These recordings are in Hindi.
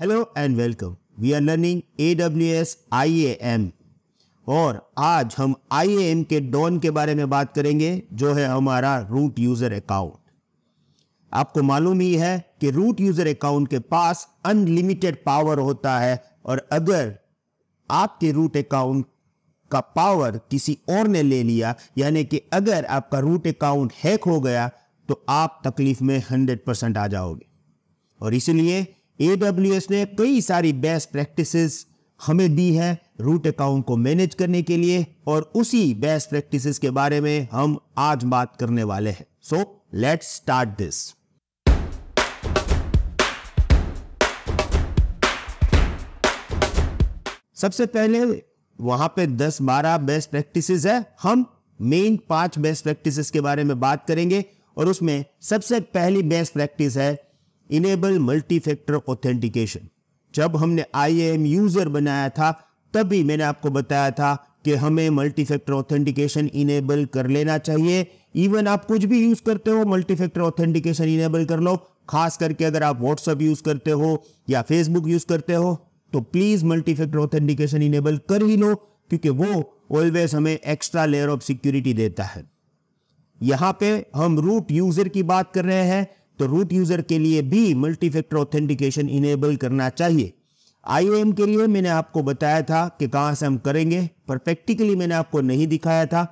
Hello and welcome we are learning A W S I A M और आज हम आई ए एम के डॉन के बारे में बात करेंगे जो है हमारा रूट यूज़र अकाउंट आपको मालूम ही है कि रूट यूज़र अकाउंट के पास अनलिमिटेड पावर होता है और अगर आपके रूट अकाउंट का पावर किसी और ने ले लिया यानी कि अगर आपका रूट अकाउंट हैक हो गया तो आप तकलीफ में हंड्रेड परसेंट आ जाओगे और इसलिए ए ने कई सारी बेस्ट प्रैक्टिसेस हमें दी है रूट अकाउंट को मैनेज करने के लिए और उसी बेस्ट प्रैक्टिसेस के बारे में हम आज बात करने वाले हैं सो लेट्स स्टार्ट दिस सबसे पहले वहां पे 10-12 बेस्ट प्रैक्टिसेस है हम मेन पांच बेस्ट प्रैक्टिसेस के बारे में बात करेंगे और उसमें सबसे पहली बेस्ट प्रैक्टिस है इनेबल मल्टी फैक्टर ऑथेंटिकेशन जब हमने आई एम यूजर बनाया था तभी मैंने आपको बताया था कि हमें मल्टी फैक्टर ऑथेंटिकेशन इनेबल कर लेना चाहिए इवन आप कुछ भी यूज करते हो मल्टी फैक्टर ऑथेंटिकेशन इनेबल कर लो खास करके अगर आप व्हाट्सएप यूज करते हो या फेसबुक यूज करते हो तो please multi factor authentication enable कर ही लो क्योंकि वो ऑलवेज हमें एक्स्ट्रा लेयर ऑफ सिक्योरिटी देता है यहां पे हम रूट यूजर की बात कर रहे हैं तो रूट यूजर के लिए भी मल्टी फैक्टर ऑथेंटिकेशन इनेबल करना चाहिए आई के लिए मैंने आपको बताया था कि कहां से हम करेंगे पर प्रैक्टिकली मैंने आपको नहीं दिखाया था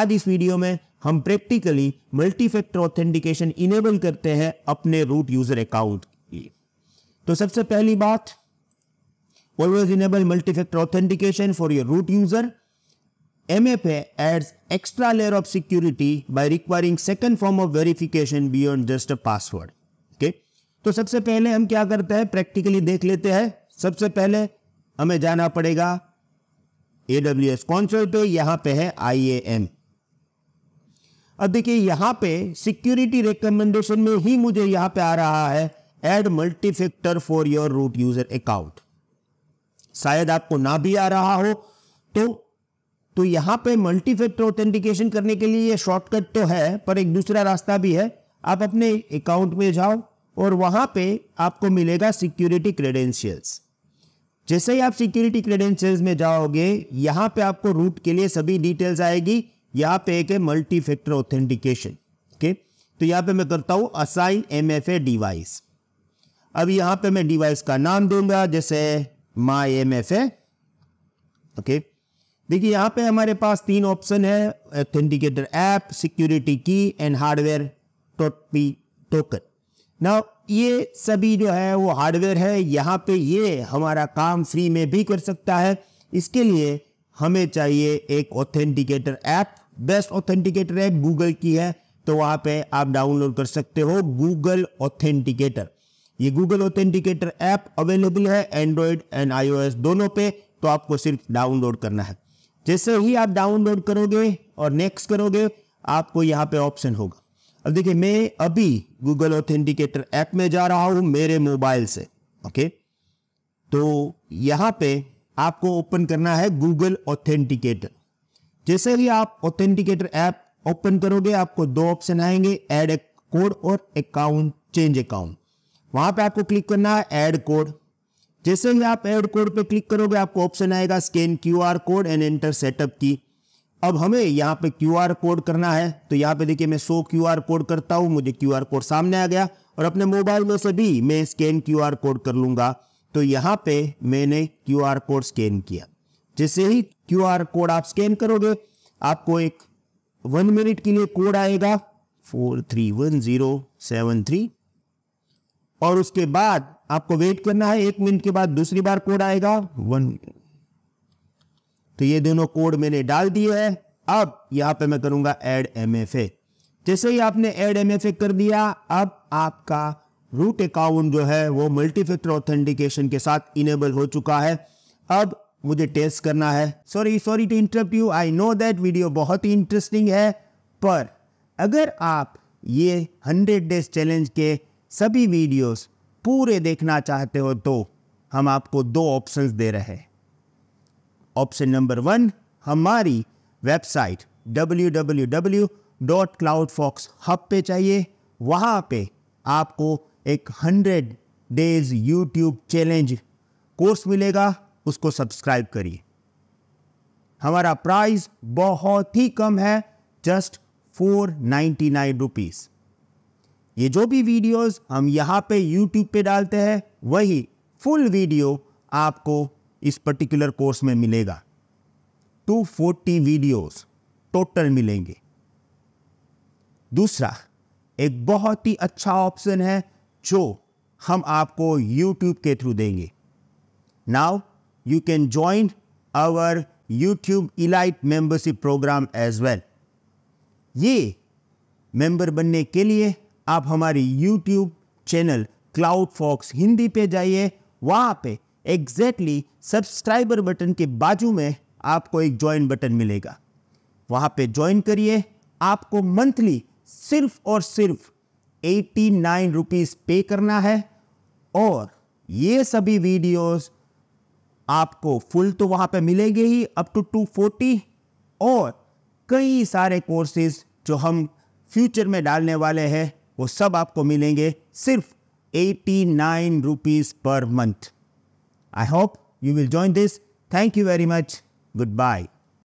आज इस वीडियो में हम practically multi factor authentication enable करते हैं अपने रूट यूजर अकाउंट की तो सबसे पहली बात always enable multi factor authentication for your root user MFA adds extra layer of security by requiring second form of verification beyond just a password. Okay? तो सबसे पहले हम क्या करते हैं प्रैक्टिकली देख लेते हैं सबसे पहले हमें जाना पड़ेगा ए डब्ल्यू एस कॉन्सोल पे यहां पे है आई ए एम अब देखिए यहां पे सिक्योरिटी रिकमेंडेशन में ही मुझे यहां पे आ रहा है add multi factor for your root user account शायद आपको ना भी आ रहा हो तो तो यहाँ पे मल्टी फैक्टर ऑथेंटिकेशन करने के लिए ये शॉर्टकट तो है पर एक दूसरा रास्ता भी है आप अपने अकाउंट में जाओ और वहाँ पे आपको मिलेगा सिक्योरिटी क्रेडेंशियल्स जैसे ही आप सिक्योरिटी क्रेडेंशियल्स में जाओगे यहाँ पे आपको रूट के लिए सभी डिटेल्स आएगी यहाँ पे एक है मल्टी फैक्टर ऑथेंटिकेशन ओके तो यहाँ पे मैं करता हूँ assign M F A device अब यहाँ पे मैं डिवाइस का नाम दूंगा जैसे my M F A okay देखिए यहाँ पे हमारे पास तीन ऑप्शन है authenticator app security key and hardware टोपी टोकन ना ये सभी जो है वो हार्डवेयर है यहाँ पे ये हमारा काम फ्री में भी कर सकता है इसके लिए हमें चाहिए एक authenticator app best authenticator app Google की है तो वहाँ पे आप डाउनलोड कर सकते हो गूगल ऑथेंटिकेटर ये गूगल ऑथेंटिकेटर ऐप अवेलेबल है एंड्रॉयड एंड आईओएस दोनों पे तो आपको सिर्फ डाउनलोड करना है जैसे ही आप डाउनलोड करोगे और नेक्स्ट करोगे आपको यहाँ पे ऑप्शन होगा अब देखिए मैं अभी गूगल ऑथेंटिकेटर ऐप में जा रहा हूं मेरे मोबाइल से ओके तो यहां पे आपको ओपन करना है गूगल ऑथेंटिकेटर जैसे ही आप ऑथेंटिकेटर ऐप ओपन करोगे आपको दो ऑप्शन आएंगे एड कोड और अकाउंट चेंज अकाउंट वहां पे आपको क्लिक करना है एड कोड जैसे ही आप एड कोड पे क्लिक करोगे आपको ऑप्शन आएगा scan Q R code and enter setup key अब हमें यहाँ पे क्यू आर कोड करना है तो यहाँ पे देखिए मैं सो क्यू आर कोड करता हूँ मुझे क्यू आर कोड सामने आ गया और अपने मोबाइल में से भी मैं स्कैन क्यू आर कोड कर लूंगा तो यहाँ पे मैंने क्यू आर कोड स्कैन किया जैसे ही क्यू आर कोड आप स्कैन करोगे आपको एक वन मिनट के लिए कोड आएगा four three one zero seven three और उसके बाद आपको वेट करना है एक मिनट के बाद दूसरी बार कोड आएगा वन तो ये दोनों कोड मैंने डाल दिए हैं अब यहां पे मैं करूंगा एड एम जैसे ही आपने एड एम कर दिया अब आपका रूट अकाउंट जो है वो मल्टीफेक्टर ऑथेंटिकेशन के साथ इनेबल हो चुका है अब मुझे टेस्ट करना है sorry sorry to interrupt you I know that video बहुत ही इंटरेस्टिंग है पर अगर आप ये 100 डेज चैलेंज के सभी वीडियोस पूरे देखना चाहते हो तो हम आपको दो ऑप्शंस दे रहे हैं ऑप्शन नंबर वन हमारी वेबसाइट www.cloudfoxhub पे चाहिए वहाँ पे आपको एक hundred days YouTube challenge course मिलेगा उसको सब्सक्राइब करिए हमारा प्राइस बहुत ही कम है just four ninety nine rupees ये जो भी वीडियोस हम यहाँ पे यूट्यूब पे डालते हैं वही फुल वीडियो आपको इस पर्टिकुलर कोर्स में मिलेगा 240 वीडियोज टोटल मिलेंगे दूसरा एक बहुत ही अच्छा ऑप्शन है जो हम आपको यूट्यूब के थ्रू देंगे now you can join our YouTube elite membership program as well ये मेंबर बनने के लिए आप हमारी YouTube channel Cloud Fox Hindi पे जाइए वहाँ पे एग्जैक्टली सब्सक्राइबर बटन के बाजू में आपको एक ज्वाइन बटन मिलेगा वहाँ पे ज्वाइन करिए आपको मंथली सिर्फ और सिर्फ एटी नाइन रुपीज़ पे करना है और ये सभी वीडियोस आपको फुल तो वहाँ पे मिलेंगे ही अप टू टू फोर्टी और कई सारे कोर्सेज जो हम फ्यूचर में डालने वाले हैं वो सब आपको मिलेंगे सिर्फ eighty nine rupees per month I hope you will join this thank you very much good bye